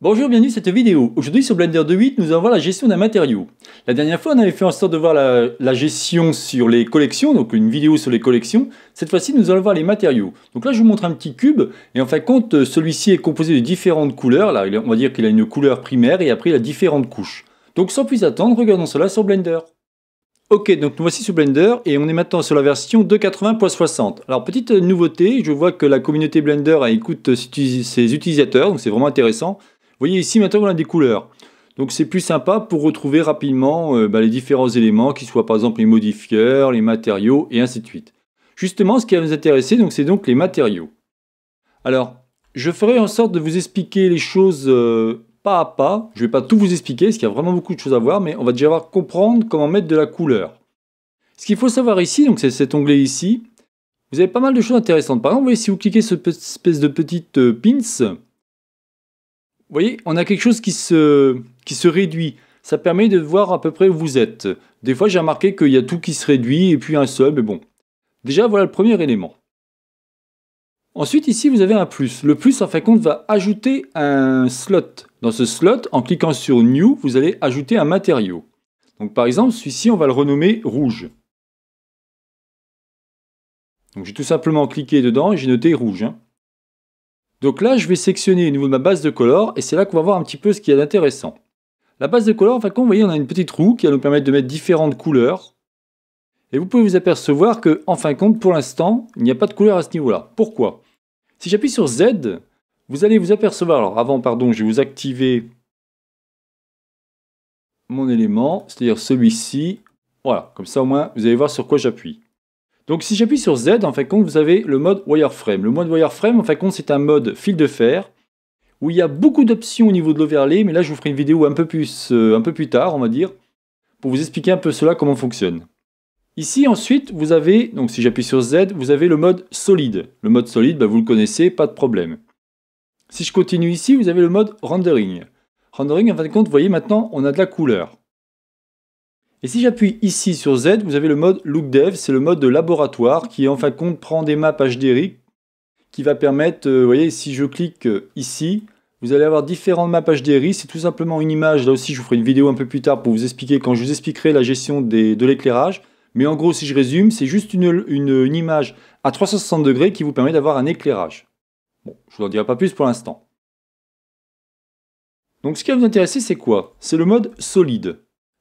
Bonjour, bienvenue dans cette vidéo. Aujourd'hui sur Blender 2.8, nous allons voir la gestion d'un matériau. La dernière fois, on avait fait en sorte de voir la, la, gestion sur les collections, donc une vidéo sur les collections. Cette fois-ci, nous allons voir les matériaux. Donc là, je vous montre un petit cube, et en fin de compte, celui-ci est composé de différentes couleurs. Là, on va dire qu'il a une couleur primaire, et après, il a différentes couches. Donc sans plus attendre, regardons cela sur Blender. Ok, donc nous voici sur Blender et on est maintenant sur la version 2.80.60. Alors petite nouveauté, je vois que la communauté Blender écoute euh, ses utilisateurs, donc c'est vraiment intéressant voyez ici maintenant qu'on a des couleurs. Donc c'est plus sympa pour retrouver rapidement euh, bah, les différents éléments, qui soient par exemple les modifieurs, les matériaux et ainsi de suite. Justement, ce qui va nous intéresser, c'est donc les matériaux. Alors, je ferai en sorte de vous expliquer les choses euh, pas à pas. Je ne vais pas tout vous expliquer, parce qu'il y a vraiment beaucoup de choses à voir, mais on va déjà voir comprendre comment mettre de la couleur. Ce qu'il faut savoir ici, donc c'est cet onglet ici, vous avez pas mal de choses intéressantes. Par exemple, vous voyez, si vous cliquez sur cette espèce de petite euh, pince, vous voyez, on a quelque chose qui se, réduit. Ça permet de voir à peu près où vous êtes. Des fois, j'ai remarqué qu'il y a tout qui se réduit et puis un seul, mais bon. Déjà, voilà le premier élément. Ensuite, ici, vous avez un plus. Le plus, en fin de compte, va ajouter un slot. Dans ce slot, en cliquant sur New, vous allez ajouter un matériau. Donc, par exemple, celui-ci, on va le renommer rouge. Donc, j'ai tout simplement cliqué dedans et j'ai noté rouge. Hein. Donc là, je vais sectionner au niveau de ma base de couleur et c'est là qu'on va voir un petit peu ce qu'il y a d'intéressant. La base de color, de compte, vous voyez, on a une petite roue qui va nous permettre de mettre différentes couleurs. Et vous pouvez vous apercevoir que, en fin de compte, pour l'instant, il n'y a pas de couleur à ce niveau-là. Pourquoi Si j'appuie sur Z, vous allez vous apercevoir, alors avant, pardon, je vais vous activer mon élément, c'est-à-dire celui-ci. Voilà, comme ça au moins, vous allez voir sur quoi j'appuie. Donc si j'appuie sur Z, en fin de compte, vous avez le mode wireframe. Le mode wireframe, en fin de compte, c'est un mode fil de fer où il y a beaucoup d'options au niveau de l'overlay, mais là je vous ferai une vidéo un peu, plus, euh, tard, on va dire, pour vous expliquer un peu cela, comment fonctionne. Ici ensuite, vous avez, donc si j'appuie sur Z, vous avez le mode solide. Le mode solide, bah, vous le connaissez, pas de problème. Si je continue ici, vous avez le mode rendering. Rendering, en fin de compte, vous voyez maintenant, on a de la couleur. Et si j'appuie ici sur Z, vous avez le mode LookDev, c'est le mode de laboratoire qui en fin de compte prend des maps HDRI qui va permettre, euh, vous voyez, si je clique euh, ici, vous allez avoir différentes maps HDRI, c'est tout simplement une image, là aussi je vous ferai une vidéo un peu plus tard pour vous expliquer, quand je vous expliquerai la gestion de l'éclairage, mais en gros si je résume, c'est juste une, image à 360 degrés qui vous permet d'avoir un éclairage. Bon, je ne vous en dirai pas plus pour l'instant. Donc ce qui va vous intéresser c'est quoi C'est le mode solide.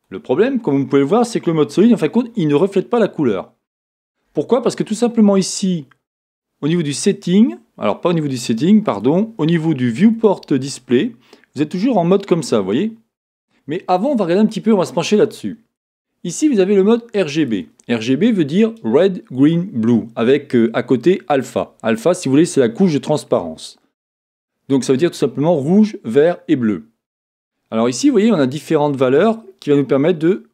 Le problème, comme vous pouvez le voir, c'est que le mode solide, en fin de compte, il ne reflète pas la couleur. Pourquoi Parce que tout simplement ici, au niveau du setting, alors pas au niveau du setting, pardon, au niveau du viewport display, vous êtes toujours en mode comme ça, vous voyez Mais avant, on va regarder un petit peu, on va se pencher là-dessus. Ici, vous avez le mode RGB. RGB veut dire Red, Green, Blue, avec euh, à côté Alpha. Alpha, si vous voulez, c'est la couche de transparence. Donc ça veut dire tout simplement rouge, vert et bleu. Alors ici, vous voyez, on a différentes valeurs qui va nous permettre de,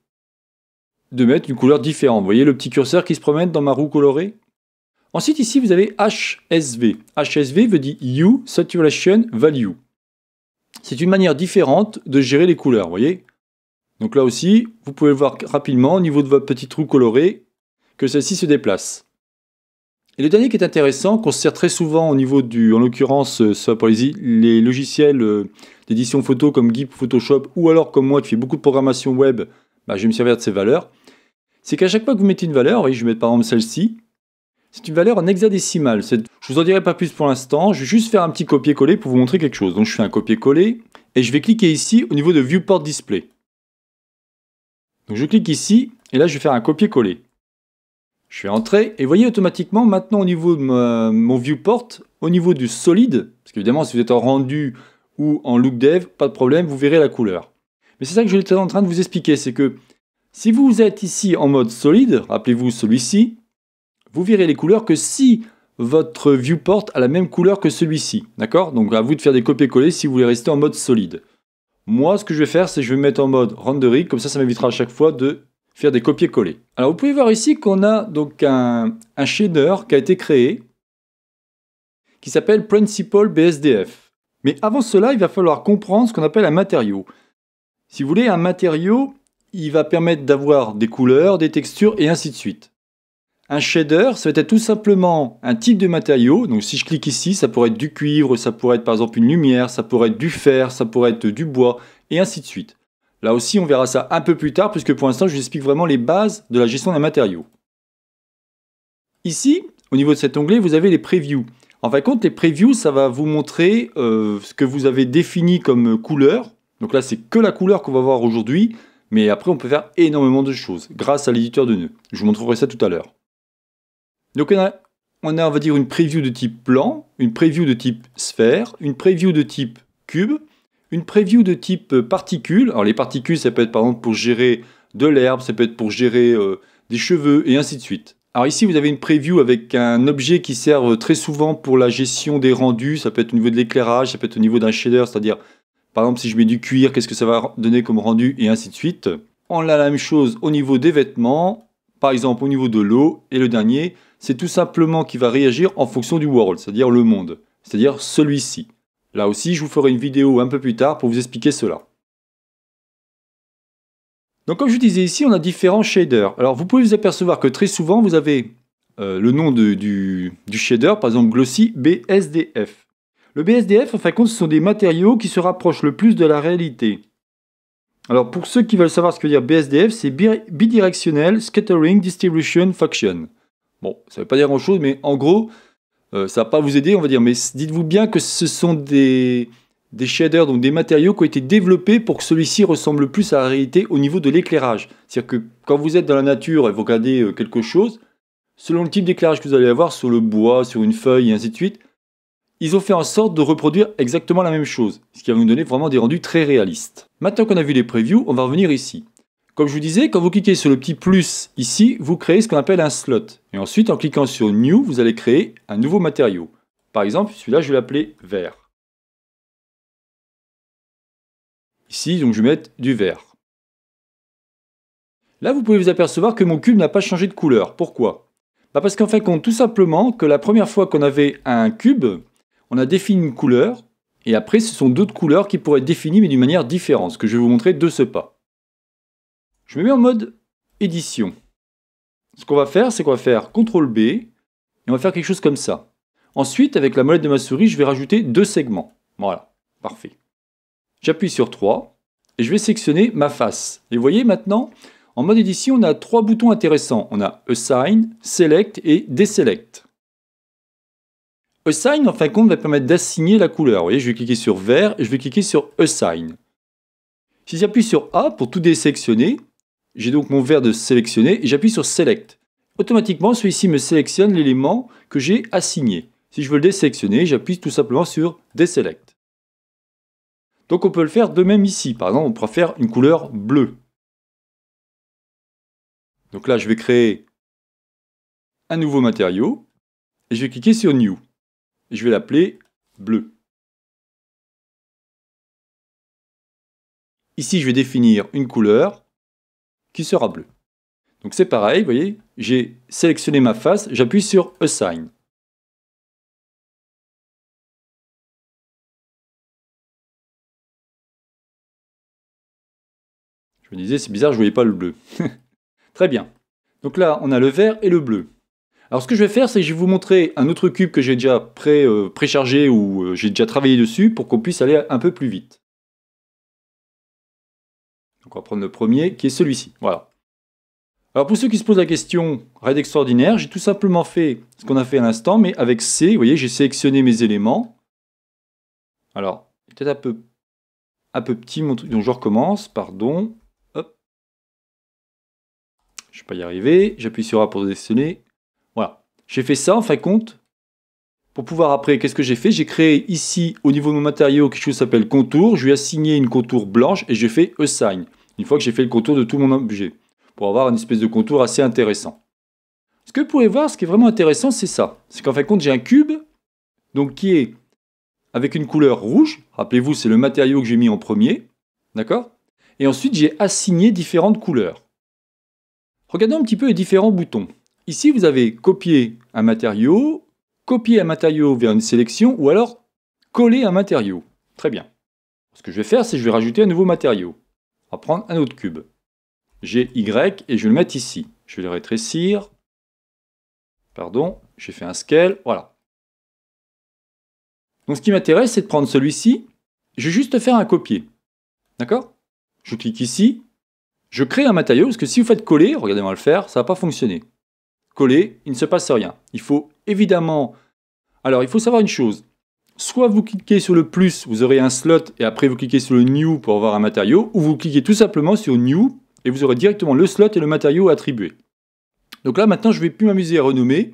de mettre une couleur différente. Vous voyez le petit curseur qui se promène dans ma roue colorée Ensuite, ici, vous avez HSV. HSV veut dire U Saturation Value. C'est une manière différente de gérer les couleurs, vous voyez Donc là aussi, vous pouvez voir rapidement au niveau de votre petite roue colorée, que celle-ci se déplace. Et le dernier qui est intéressant, qu'on se sert très souvent au niveau du, en l'occurrence, euh, soit pour les, logiciels euh, d'édition photo comme GIMP, Photoshop, ou alors comme moi, qui fais beaucoup de programmation web, bah, je vais me servir de ces valeurs. C'est qu'à chaque fois que vous mettez une valeur, je vais mettre par exemple celle-ci, c'est une valeur en hexadécimal. Je ne vous en dirai pas plus pour l'instant, je vais juste faire un petit copier-coller pour vous montrer quelque chose. Donc je fais un copier-coller, et je vais cliquer ici au niveau de Viewport Display. Donc je clique ici, et là je vais faire un copier-coller. Je vais entrer et vous voyez automatiquement maintenant au niveau de mon viewport, au niveau du solide, parce qu'évidemment si vous êtes en rendu ou en look dev, pas de problème, vous verrez la couleur. Mais c'est ça que je suis en train de vous expliquer, c'est que si vous êtes ici en mode solide, rappelez-vous celui-ci, vous verrez les couleurs que si votre viewport a la même couleur que celui-ci. D'accord Donc à vous de faire des copier-coller si vous voulez rester en mode solide. Moi, ce que je vais faire, c'est que je vais mettre en mode rendering, comme ça, ça m'évitera à chaque fois de faire des copier-coller. Alors vous pouvez voir ici qu'on a donc un, shader qui a été créé qui s'appelle Principal BSDF. Mais avant cela, il va falloir comprendre ce qu'on appelle un matériau. Si vous voulez, un matériau, il va permettre d'avoir des couleurs, des textures et ainsi de suite. Un shader, ça va être tout simplement un type de matériau. Donc si je clique ici, ça pourrait être du cuivre, ça pourrait être par exemple une lumière, ça pourrait être du fer, ça pourrait être du bois, et ainsi de suite. Là aussi, on verra ça un peu plus tard, puisque pour l'instant, je vous explique vraiment les bases de la gestion d'un matériau. Ici, au niveau de cet onglet, vous avez les previews. En fin de compte, les previews, ça va vous montrer euh, ce que vous avez défini comme couleur. Donc là, c'est que la couleur qu'on va voir aujourd'hui, mais après, on peut faire énormément de choses grâce à l'éditeur de nœuds. Je vous montrerai ça tout à l'heure. Donc on on a, on va dire, une preview de type plan, une preview de type sphère, une preview de type cube, une preview de type particules. Alors les particules, ça peut être par exemple pour gérer de l'herbe, ça peut être pour gérer euh, des cheveux et ainsi de suite. Alors ici, vous avez une preview avec un objet qui sert euh, très souvent pour la gestion des rendus. Ça peut être au niveau de l'éclairage, ça peut être au niveau d'un shader, c'est-à-dire par exemple si je mets du cuir, qu'est-ce que ça va donner comme rendu et ainsi de suite. On a la même chose au niveau des vêtements, par exemple au niveau de l'eau. Et le dernier, c'est tout simplement qui va réagir en fonction du world, c'est-à-dire le monde, c'est-à-dire celui-ci. Là aussi, je vous ferai une vidéo un peu plus tard pour vous expliquer cela. Donc comme je vous disais ici, on a différents shaders. Alors vous pouvez vous apercevoir que très souvent, vous avez euh, le nom du, du, shader, par exemple Glossy BSDF. Le BSDF, en fin de compte, ce sont des matériaux qui se rapprochent le plus de la réalité. Alors pour ceux qui veulent savoir ce que veut dire BSDF, c'est Bidirectionnel Scattering Distribution Function. Bon, ça ne veut pas dire grand-chose, mais en gros, ça euh, ça va pas vous aider, on va dire, mais dites-vous bien que ce sont des, des shaders, donc des matériaux qui ont été développés pour que celui-ci ressemble plus à la réalité au niveau de l'éclairage. C'est-à-dire que quand vous êtes dans la nature et vous regardez euh, quelque chose, selon le type d'éclairage que vous allez avoir sur le bois, sur une feuille et ainsi de suite, ils ont fait en sorte de reproduire exactement la même chose, ce qui va nous donner vraiment des rendus très réalistes. Maintenant qu'on a vu les previews, on va revenir ici. Comme je vous disais, quand vous cliquez sur le petit plus ici, vous créez ce qu'on appelle un slot. Et ensuite, en cliquant sur New, vous allez créer un nouveau matériau. Par exemple, celui-là, je vais l'appeler vert. Ici, donc, je vais mettre du vert. Là, vous pouvez vous apercevoir que mon cube n'a pas changé de couleur. Pourquoi bah, Parce qu'en fait, compte tout simplement que la première fois qu'on avait un cube, on a défini une couleur, et après, ce sont d'autres couleurs qui pourraient être définies, mais d'une manière différente, ce que je vais vous montrer de ce pas. Je me mets en mode édition. Ce qu'on va faire, c'est qu'on va faire CTRL B, et on va faire quelque chose comme ça. Ensuite, avec la molette de ma souris, je vais rajouter deux segments. Voilà, parfait. J'appuie sur 3, et je vais sélectionner ma face. Et vous voyez maintenant, en mode édition, on a trois boutons intéressants. On a Assign, Select et Deselect. Assign, en fin de compte, va permettre d'assigner la couleur. Vous voyez, je vais cliquer sur vert et je vais cliquer sur Assign. Si j'appuie sur A pour tout désélectionner, j'ai donc mon verre de sélectionner et j'appuie sur Select. Automatiquement, celui-ci me sélectionne l'élément que j'ai assigné. Si je veux le désélectionner, j'appuie tout simplement sur Deselect. Donc on peut le faire de même ici. Par exemple, on pourra faire une couleur bleue. Donc là, je vais créer un nouveau matériau et je vais cliquer sur New. je vais l'appeler bleu. Ici, je vais définir une couleur qui sera bleu. Donc c'est pareil, vous voyez, j'ai sélectionné ma face, j'appuie sur Assign. Je me disais, c'est bizarre, je ne voyais pas le bleu. Très bien. Donc là, on a le vert et le bleu. Alors ce que je vais faire, c'est que je vais vous montrer un autre cube que j'ai déjà euh, préchargé ou euh, j'ai déjà travaillé dessus pour qu'on puisse aller un peu plus vite on va prendre le premier qui est celui-ci. Voilà. Alors pour ceux qui se posent la question Red extraordinaire, j'ai tout simplement fait ce qu'on a fait à l'instant, mais avec C, vous voyez, j'ai sélectionné mes éléments. Alors, peut-être un peu, un peu petit mon donc je recommence, pardon. Je ne vais pas y arriver, j'appuie sur A pour sélectionner. Voilà. J'ai fait ça en fin de compte. Pour pouvoir après, qu'est-ce que j'ai fait J'ai créé ici, au niveau de mon matériau, quelque chose qui s'appelle contour. Je lui ai assigné une contour blanche et j'ai fait assign une fois que j'ai fait le contour de tout mon objet, pour avoir une espèce de contour assez intéressant. Ce que vous pouvez voir, ce qui est vraiment intéressant, c'est ça. C'est qu'en fin de compte, j'ai un cube, donc qui est avec une couleur rouge. Rappelez-vous, c'est le matériau que j'ai mis en premier. D'accord Et ensuite, j'ai assigné différentes couleurs. Regardons un petit peu les différents boutons. Ici, vous avez copier un matériau, copier un matériau vers une sélection, ou alors coller un matériau. Très bien. Ce que je vais faire, c'est que je vais rajouter un nouveau matériau prendre un autre cube. J'ai Y et je vais le mettre ici. Je vais le rétrécir. Pardon, j'ai fait un scale, voilà. Donc ce qui m'intéresse, c'est de prendre celui-ci. Je vais juste faire un copier. D'accord Je clique ici. Je crée un matériau, parce que si vous faites coller, regardez-moi le faire, ça ne va pas fonctionner. Coller, il ne se passe rien. Il faut évidemment... Alors, il faut savoir une chose soit vous cliquez sur le plus, vous aurez un slot et après vous cliquez sur le new pour avoir un matériau, ou vous cliquez tout simplement sur new et vous aurez directement le slot et le matériau attribué. Donc là maintenant je ne vais plus m'amuser à renommer,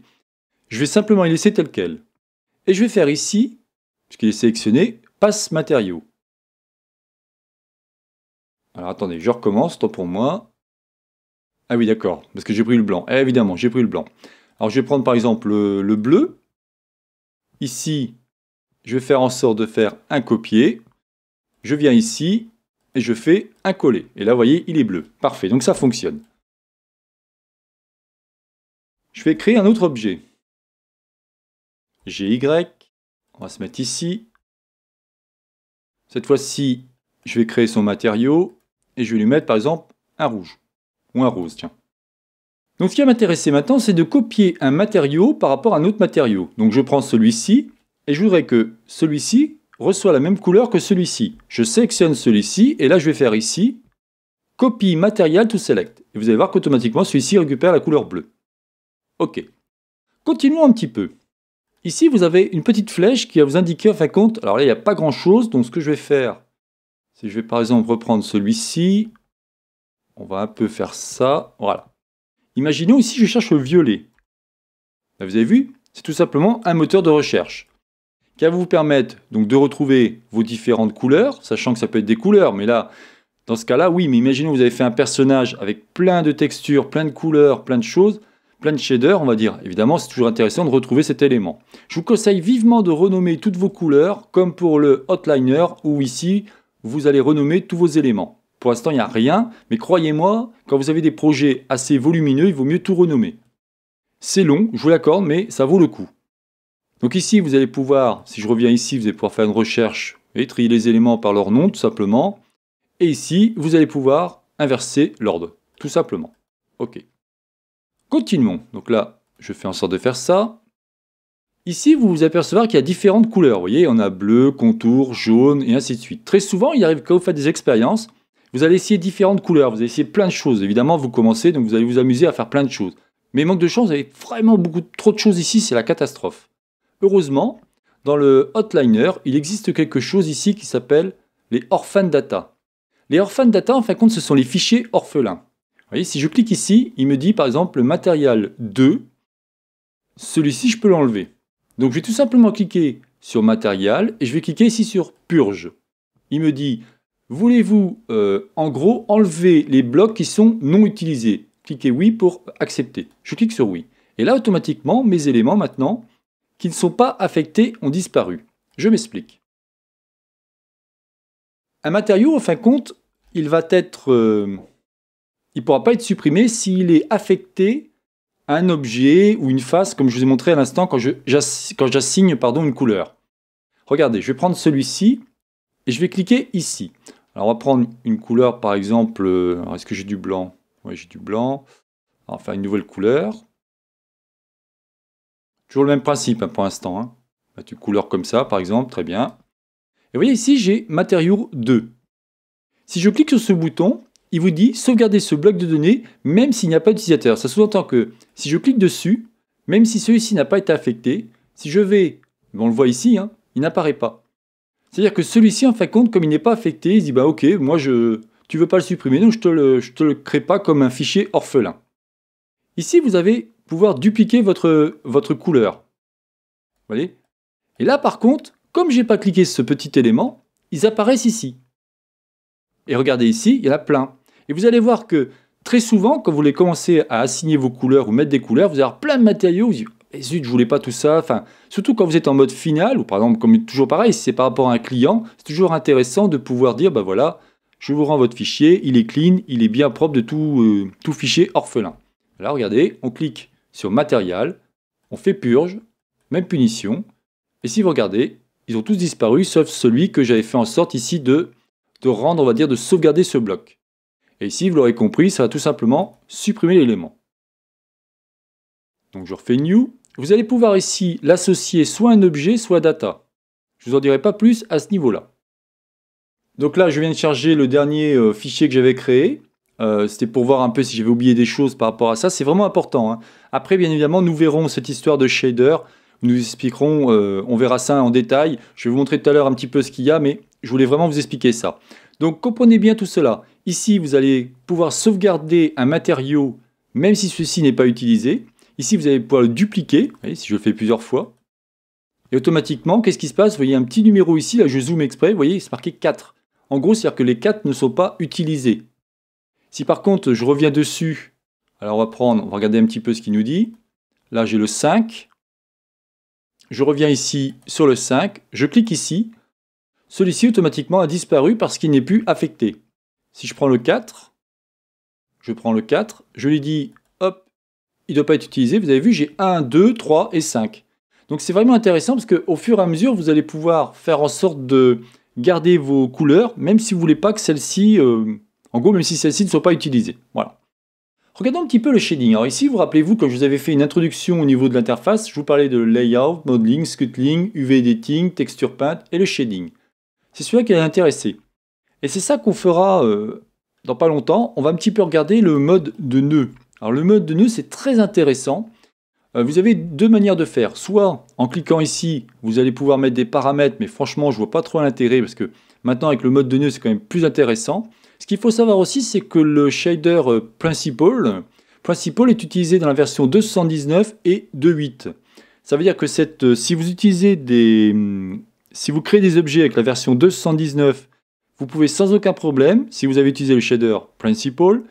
je vais simplement y laisser tel quel. Et je vais faire ici, puisqu'il est sélectionné, passe matériau. Alors attendez, je recommence, tant pour moi. Ah oui d'accord, parce que j'ai pris le blanc, eh, évidemment j'ai pris le blanc. Alors je vais prendre par exemple le bleu, ici je vais faire en sorte de faire un copier. Je viens ici et je fais un coller. Et là, vous voyez, il est bleu. Parfait, donc ça fonctionne. Je vais créer un autre objet. GY, On va se mettre ici. Cette fois-ci, je vais créer son matériau et je vais lui mettre par exemple un rouge ou un rose, tiens. Donc ce qui va m'intéresser maintenant, c'est de copier un matériau par rapport à un autre matériau. Donc je prends celui-ci, et je voudrais que celui-ci reçoit la même couleur que celui-ci. Je sélectionne celui-ci et là je vais faire ici copie matériel to select. Et vous allez voir qu'automatiquement celui-ci récupère la couleur bleue. Ok. Continuons un petit peu. Ici vous avez une petite flèche qui va vous indiquer en fin de compte, alors là il n'y a pas grand chose, donc ce que je vais faire, c'est je vais par exemple reprendre celui-ci, on va un peu faire ça, voilà. Imaginons ici je cherche le violet. Ben, vous avez vu, c'est tout simplement un moteur de recherche qui va vous permettre donc de retrouver vos différentes couleurs, sachant que ça peut être des couleurs, mais là, dans ce cas-là, oui, mais imaginez vous avez fait un personnage avec plein de textures, plein de couleurs, plein de choses, plein de shaders, on va dire. Évidemment, c'est toujours intéressant de retrouver cet élément. Je vous conseille vivement de renommer toutes vos couleurs, comme pour le Hotliner, où ici, vous allez renommer tous vos éléments. Pour l'instant, il n'y a rien, mais croyez-moi, quand vous avez des projets assez volumineux, il vaut mieux tout renommer. C'est long, je vous l'accorde, mais ça vaut le coup. Donc ici, vous allez pouvoir, si je reviens ici, vous allez pouvoir faire une recherche et trier les éléments par leur nom, tout simplement. Et ici, vous allez pouvoir inverser l'ordre, tout simplement. OK. Continuons. Donc là, je fais en sorte de faire ça. Ici, vous vous apercevez qu'il y a différentes couleurs. Vous voyez, on a bleu, contour, jaune, et ainsi de suite. Très souvent, il arrive quand vous faites des expériences, vous allez essayer différentes couleurs, vous allez essayer plein de choses. Évidemment, vous commencez, donc vous allez vous amuser à faire plein de choses. Mais manque de chance, vous avez vraiment beaucoup trop de choses ici, c'est la catastrophe. Heureusement, dans le Hotliner, il existe quelque chose ici qui s'appelle les orphan data. Les orphan data, en fin de compte, ce sont les fichiers orphelins. Vous voyez, si je clique ici, il me dit par exemple le matériel 2, celui-ci, je peux l'enlever. Donc je vais tout simplement cliquer sur matériel et je vais cliquer ici sur purge. Il me dit, voulez-vous euh, en gros enlever les blocs qui sont non utilisés Cliquez oui pour accepter. Je clique sur oui. Et là, automatiquement, mes éléments maintenant qui ne sont pas affectés ont disparu. Je m'explique. Un matériau, en fin de compte, il va être... Euh, il ne pourra pas être supprimé s'il est affecté à un objet ou une face, comme je vous ai montré à l'instant quand j'assigne une couleur. Regardez, je vais prendre celui-ci et je vais cliquer ici. Alors on va prendre une couleur par exemple, euh, est-ce que j'ai du blanc Oui j'ai du blanc. On va faire une nouvelle couleur. Toujours le même principe hein, pour l'instant. Hein. tu couleurs comme ça, par exemple, très bien. Et vous voyez ici, j'ai Matériau 2. Si je clique sur ce bouton, il vous dit sauvegarder ce bloc de données même s'il n'y a pas d'utilisateur. Ça sous-entend que si je clique dessus, même si celui-ci n'a pas été affecté, si je vais, on le voit ici, hein, il n'apparaît pas. C'est-à-dire que celui-ci, en fin de compte, comme il n'est pas affecté, il se dit bah ok, moi je, tu veux pas le supprimer, donc je ne te le crée pas comme un fichier orphelin. Ici, vous avez pouvoir dupliquer votre, votre couleur. Vous voyez Et là, par contre, comme j'ai pas cliqué ce petit élément, ils apparaissent ici. Et regardez ici, il y en a plein. Et vous allez voir que très souvent, quand vous voulez commencer à assigner vos couleurs ou mettre des couleurs, vous avez plein de matériaux. Vous dites, eh zut, je voulais pas tout ça. Enfin, surtout quand vous êtes en mode final, ou par exemple, comme toujours pareil, c'est par rapport à un client, c'est toujours intéressant de pouvoir dire, ben voilà, je vous rends votre fichier, il est clean, il est bien propre de tout, euh, tout fichier orphelin. Là, regardez, on clique sur matériel, on fait purge, même punition. Et si vous regardez, ils ont tous disparu, sauf celui que j'avais fait en sorte ici de, de rendre, on va dire, de sauvegarder ce bloc. Et ici, vous l'aurez compris, ça va tout simplement supprimer l'élément. Donc je refais new. Vous allez pouvoir ici l'associer soit à un objet, soit à data. Je vous en dirai pas plus à ce niveau-là. Donc là, je viens de charger le dernier euh, fichier que j'avais créé. Euh, c'était pour voir un peu si j'avais oublié des choses par rapport à ça. C'est vraiment important. Hein. Après, bien évidemment, nous verrons cette histoire de shader. Nous expliquerons, euh, on verra ça en détail. Je vais vous montrer tout à l'heure un petit peu ce qu'il y a, mais je voulais vraiment vous expliquer ça. Donc comprenez bien tout cela. Ici, vous allez pouvoir sauvegarder un matériau, même si ceci n'est pas utilisé. Ici, vous allez pouvoir le dupliquer, voyez, si je le fais plusieurs fois. Et automatiquement, qu'est-ce qui se passe Vous voyez un petit numéro ici, là je zoome exprès, vous voyez, c'est marqué 4. En gros, c'est-à-dire que les 4 ne sont pas utilisés. Si par contre je reviens dessus, alors on va prendre, on va regarder un petit peu ce qu'il nous dit. Là j'ai le 5. Je reviens ici sur le 5, je clique ici. Celui-ci automatiquement a disparu parce qu'il n'est plus affecté. Si je prends le 4, je prends le 4, je lui dis hop, il ne doit pas être utilisé. Vous avez vu, j'ai 1, 2, 3 et 5. Donc c'est vraiment intéressant parce qu'au fur et à mesure, vous allez pouvoir faire en sorte de garder vos couleurs, même si vous ne voulez pas que celle ci euh, en gros, même si celles-ci ne sont pas utilisées. Voilà. Regardons un petit peu le shading. Alors ici, vous rappelez-vous que je vous avais fait une introduction au niveau de l'interface. Je vous parlais de layout, modeling, scuttling, UV editing, texture paint et le shading. C'est celui-là qui est intéressé. Et c'est ça qu'on fera euh, dans pas longtemps. On va un petit peu regarder le mode de nœud. Alors le mode de nœud, c'est très intéressant. Euh, vous avez deux manières de faire. Soit en cliquant ici, vous allez pouvoir mettre des paramètres, mais franchement, je ne vois pas trop l'intérêt parce que maintenant avec le mode de nœud, c'est quand même plus intéressant. Ce qu'il faut savoir aussi, c'est que le shader euh, principal, principal est utilisé dans la version 219 et 2.8. Ça veut dire que euh, si vous utilisez des, hmm, si vous créez des objets avec la version 219, vous pouvez sans aucun problème, si vous avez utilisé le shader principal,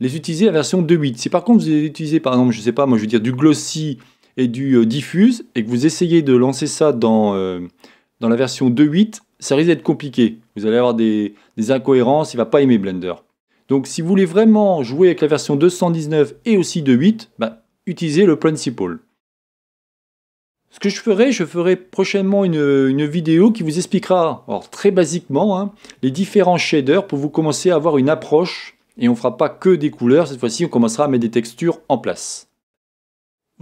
les utiliser à la version 2.8. Si par contre vous avez utilisé, par exemple, je ne sais pas, moi je veux dire du glossy et du euh, diffuse, et que vous essayez de lancer ça dans, dans la version 2.8, ça risque d'être compliqué. Vous allez avoir des, incohérences, il ne va pas aimer Blender. Donc si vous voulez vraiment jouer avec la version 219 et aussi de 8, bah, utilisez le principal. Ce que je ferai, je ferai prochainement une, vidéo qui vous expliquera, très basiquement, hein, les différents shaders pour vous commencer à avoir une approche. Et on ne fera pas que des couleurs, cette fois-ci on commencera à mettre des textures en place.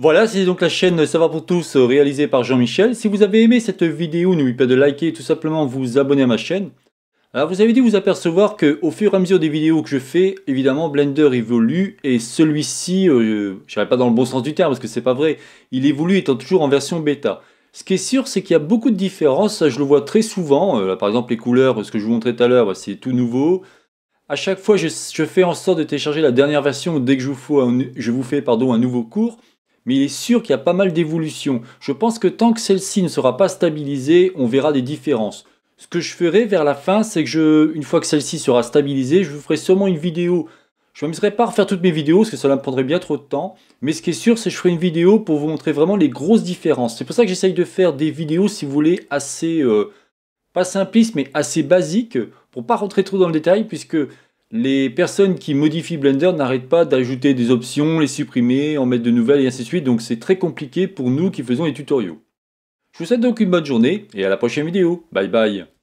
Voilà, c'est donc la chaîne Savoir pour tous euh, réalisée par Jean-Michel. Si vous avez aimé cette vidéo, n'oubliez pas de liker et tout simplement vous abonner à ma chaîne. Alors vous avez dû vous apercevoir qu'au fur et à mesure des vidéos que je fais, évidemment Blender évolue et celui-ci, euh, je ne dirais pas dans le bon sens du terme parce que c'est pas vrai, il évolue étant toujours en version bêta. Ce qui est sûr, c'est qu'il y a beaucoup de différences, je le vois très souvent. Euh, par exemple les couleurs, ce que je vous montrais tout à l'heure, c'est tout nouveau. À chaque fois, je, fais en sorte de télécharger la dernière version dès que je vous, fais je vous fais pardon, un nouveau cours mais il est sûr qu'il y a pas mal d'évolutions. Je pense que tant que celle-ci ne sera pas stabilisée, on verra des différences. Ce que je ferai vers la fin, c'est que une fois que celle-ci sera stabilisée, je vous ferai sûrement une vidéo. Je ne m'amuserai pas à refaire toutes mes vidéos parce que cela me prendrait bien trop de temps. Mais ce qui est sûr, c'est que je ferai une vidéo pour vous montrer vraiment les grosses différences. C'est pour ça que j'essaye de faire des vidéos, si vous voulez, assez, euh, pas simplistes, mais assez basiques, pour pas rentrer trop dans le détail, puisque les personnes qui modifient Blender n'arrêtent pas d'ajouter des options, les supprimer, en mettre de nouvelles et ainsi de suite, donc c'est très compliqué pour nous qui faisons les tutoriaux. Je vous souhaite donc une bonne journée et à la prochaine vidéo. Bye bye